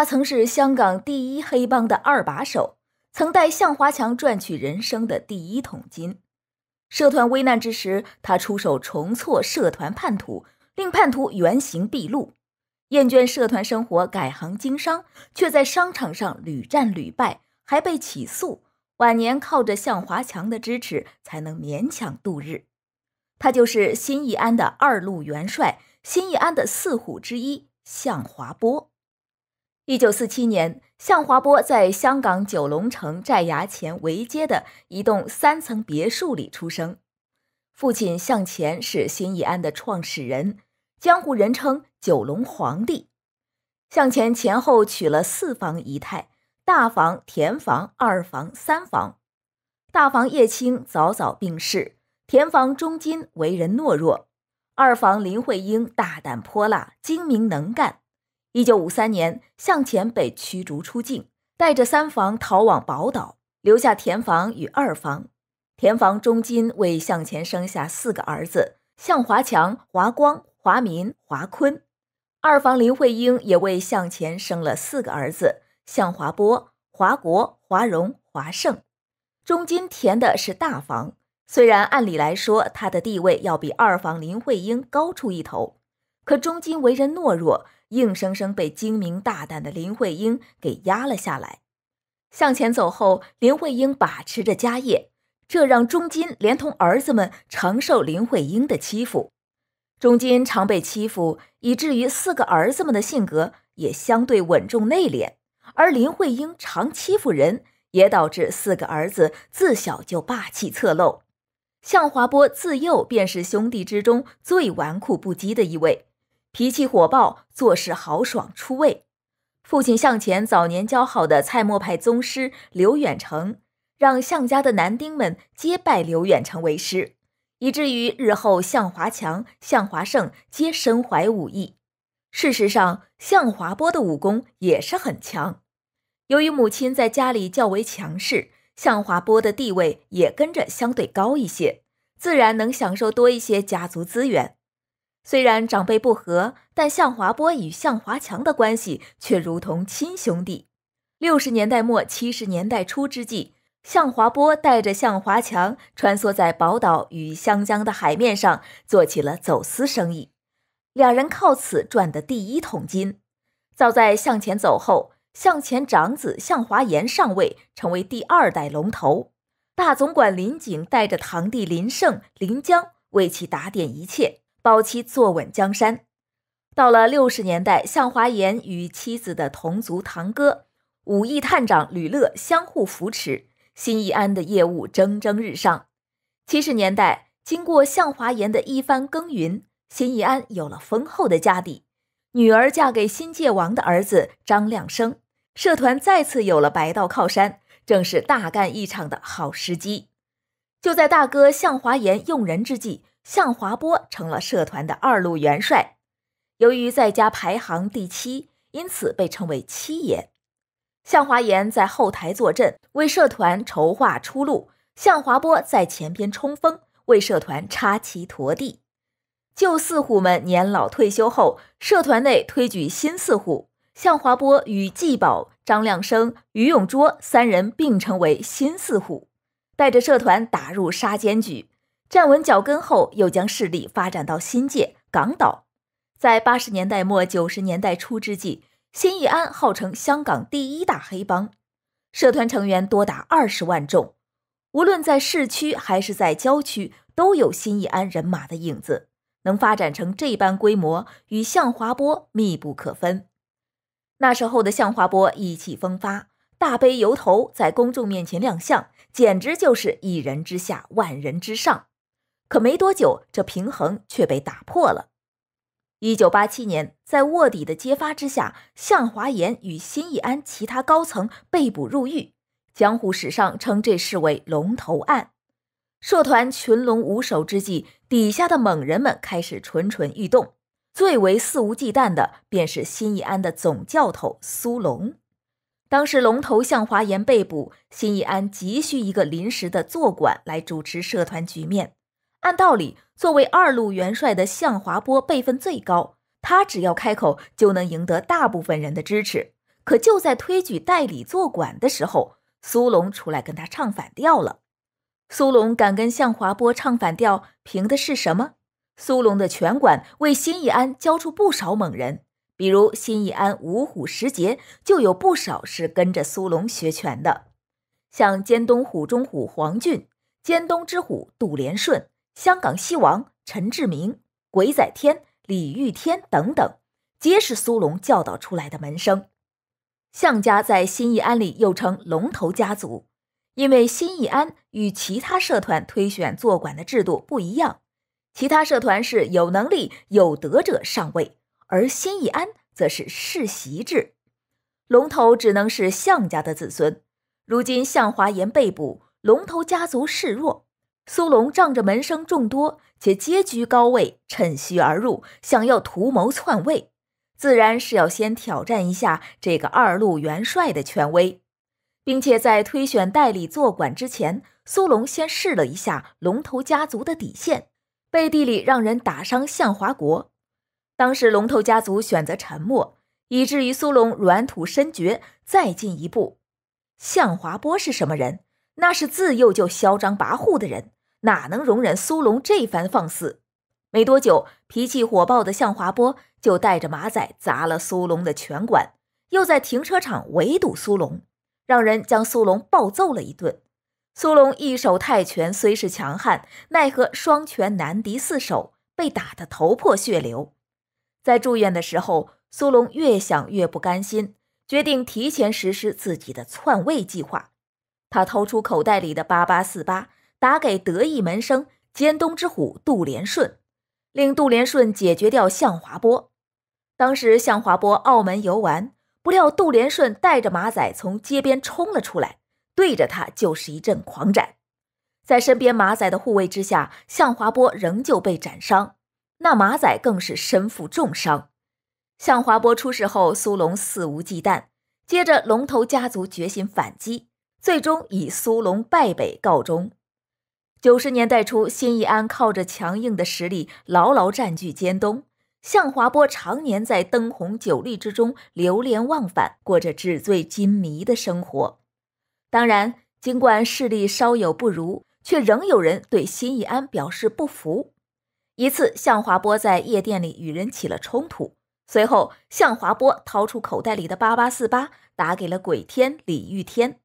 他曾是香港第一黑帮的二把手，曾带向华强赚取人生的第一桶金。社团危难之时，他出手重挫社团叛徒，令叛徒原形毕露。厌倦社团生活，改行经商，却在商场上屡战屡败，还被起诉。晚年靠着向华强的支持，才能勉强度日。他就是新义安的二路元帅，新义安的四虎之一向华波。一九四七年，向华波在香港九龙城寨衙前围街的一栋三层别墅里出生。父亲向前是新义安的创始人，江湖人称“九龙皇帝”。向前前后娶了四房姨太：大房田房、二房三房。大房叶青早早病逝，田房钟金为人懦弱，二房林慧英大胆泼辣、精明能干。一九五三年，向前被驱逐出境，带着三房逃往宝岛，留下田房与二房。田房中金为向前生下四个儿子：向华强、华光、华民、华坤。二房林惠英也为向前生了四个儿子：向华波、华国、华荣、华胜。中金填的是大房，虽然按理来说他的地位要比二房林惠英高出一头，可中金为人懦弱。硬生生被精明大胆的林慧英给压了下来。向前走后，林慧英把持着家业，这让钟金连同儿子们承受林慧英的欺负。钟金常被欺负，以至于四个儿子们的性格也相对稳重内敛。而林慧英常欺负人，也导致四个儿子自小就霸气侧漏。向华波自幼便是兄弟之中最纨绔不羁的一位。脾气火爆，做事豪爽出位。父亲向前早年教好的蔡墨派宗师刘远成，让向家的男丁们皆拜刘远成为师，以至于日后向华强、向华胜皆身怀武艺。事实上，向华波的武功也是很强。由于母亲在家里较为强势，向华波的地位也跟着相对高一些，自然能享受多一些家族资源。虽然长辈不和，但向华波与向华强的关系却如同亲兄弟。六十年代末七十年代初之际，向华波带着向华强穿梭在宝岛与湘江的海面上，做起了走私生意。两人靠此赚的第一桶金。早在向前走后，向前长子向华岩上位，成为第二代龙头。大总管林景带着堂弟林胜、林江为其打点一切。包妻坐稳江山，到了六十年代，向华炎与妻子的同族堂哥武义探长吕乐相互扶持，新义安的业务蒸蒸日上。七十年代，经过向华炎的一番耕耘，新义安有了丰厚的家底，女儿嫁给新界王的儿子张亮生，社团再次有了白道靠山，正是大干一场的好时机。就在大哥向华言用人之际。向华波成了社团的二路元帅，由于在家排行第七，因此被称为七爷。向华岩在后台坐镇，为社团筹划出路。向华波在前边冲锋，为社团插旗驮地。旧四虎们年老退休后，社团内推举新四虎。向华波与季宝、张亮生、于永卓三人并称为新四虎，带着社团打入沙奸局。站稳脚跟后，又将势力发展到新界、港岛。在八十年代末、九十年代初之际，新义安号称香港第一大黑帮，社团成员多达二十万众。无论在市区还是在郊区，都有新义安人马的影子。能发展成这般规模，与向华波密不可分。那时候的向华波意气风发，大背油头在公众面前亮相，简直就是一人之下，万人之上。可没多久，这平衡却被打破了。一九八七年，在卧底的揭发之下，向华炎与辛义安其他高层被捕入狱。江湖史上称这是为“龙头案”。社团群龙无首之际，底下的猛人们开始蠢蠢欲动。最为肆无忌惮的，便是辛义安的总教头苏龙。当时龙头向华炎被捕，辛义安急需一个临时的坐馆来主持社团局面。按道理，作为二路元帅的向华波辈分最高，他只要开口就能赢得大部分人的支持。可就在推举代理坐馆的时候，苏龙出来跟他唱反调了。苏龙敢跟向华波唱反调，凭的是什么？苏龙的拳馆为新义安教出不少猛人，比如新义安五虎十杰就有不少是跟着苏龙学拳的，像尖东虎中虎黄俊、尖东之虎杜连顺。香港西王陈志明、鬼仔天李玉天等等，皆是苏龙教导出来的门生。向家在新义安里又称龙头家族，因为新义安与其他社团推选坐馆的制度不一样，其他社团是有能力有德者上位，而新义安则是世袭制，龙头只能是向家的子孙。如今向华岩被捕，龙头家族势弱。苏龙仗着门生众多且皆居高位，趁虚而入，想要图谋篡位，自然是要先挑战一下这个二路元帅的权威，并且在推选代理坐馆之前，苏龙先试了一下龙头家族的底线，背地里让人打伤向华国。当时龙头家族选择沉默，以至于苏龙软土深掘再进一步。向华波是什么人？那是自幼就嚣张跋扈的人。哪能容忍苏龙这番放肆？没多久，脾气火爆的向华波就带着马仔砸了苏龙的拳馆，又在停车场围堵苏龙，让人将苏龙暴揍了一顿。苏龙一手泰拳虽是强悍，奈何双拳难敌四手，被打得头破血流。在住院的时候，苏龙越想越不甘心，决定提前实施自己的篡位计划。他掏出口袋里的八八四八。打给得意门生尖东之虎杜连顺，令杜连顺解决掉向华波。当时向华波澳门游玩，不料杜连顺带着马仔从街边冲了出来，对着他就是一阵狂斩。在身边马仔的护卫之下，向华波仍旧被斩伤，那马仔更是身负重伤。向华波出事后，苏龙肆无忌惮，接着龙头家族决心反击，最终以苏龙败北告终。九十年代初，辛义安靠着强硬的实力牢牢占据尖东，向华波常年在灯红酒绿之中流连忘返，过着纸醉金迷的生活。当然，尽管势力稍有不如，却仍有人对辛义安表示不服。一次，向华波在夜店里与人起了冲突，随后向华波掏出口袋里的八八四八，打给了鬼天李玉天。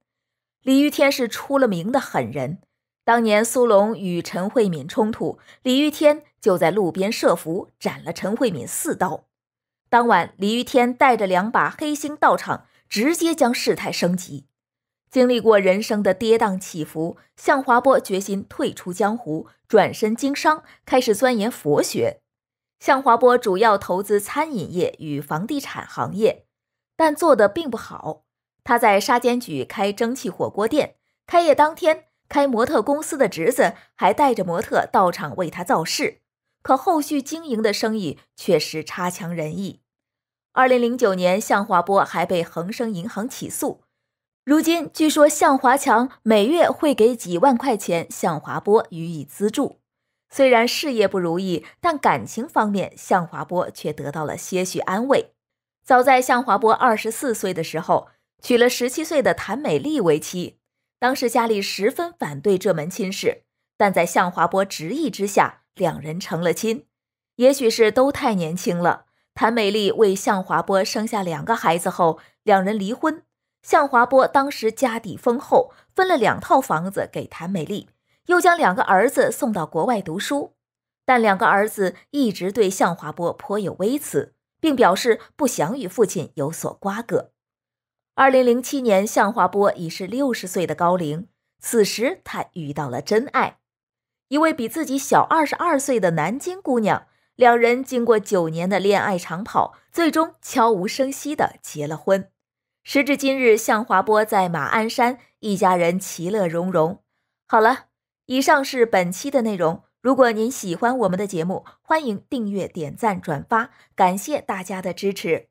李玉天是出了名的狠人。当年苏龙与陈慧敏冲突，李玉天就在路边设伏，斩了陈慧敏四刀。当晚，李玉天带着两把黑星到场，直接将事态升级。经历过人生的跌宕起伏，向华波决心退出江湖，转身经商，开始钻研佛学。向华波主要投资餐饮业与房地产行业，但做的并不好。他在沙尖咀开蒸汽火锅店，开业当天。开模特公司的侄子还带着模特到场为他造势，可后续经营的生意确实差强人意。二零零九年，向华波还被恒生银行起诉。如今据说向华强每月会给几万块钱向华波予以资助。虽然事业不如意，但感情方面向华波却得到了些许安慰。早在向华波二十四岁的时候，娶了十七岁的谭美丽为妻。当时家里十分反对这门亲事，但在向华波执意之下，两人成了亲。也许是都太年轻了，谭美丽为向华波生下两个孩子后，两人离婚。向华波当时家底丰厚，分了两套房子给谭美丽，又将两个儿子送到国外读书。但两个儿子一直对向华波颇有微词，并表示不想与父亲有所瓜葛。二零零七年，向华波已是六十岁的高龄。此时，他遇到了真爱，一位比自己小二十二岁的南京姑娘。两人经过九年的恋爱长跑，最终悄无声息的结了婚。时至今日，向华波在马鞍山，一家人其乐融融。好了，以上是本期的内容。如果您喜欢我们的节目，欢迎订阅、点赞、转发，感谢大家的支持。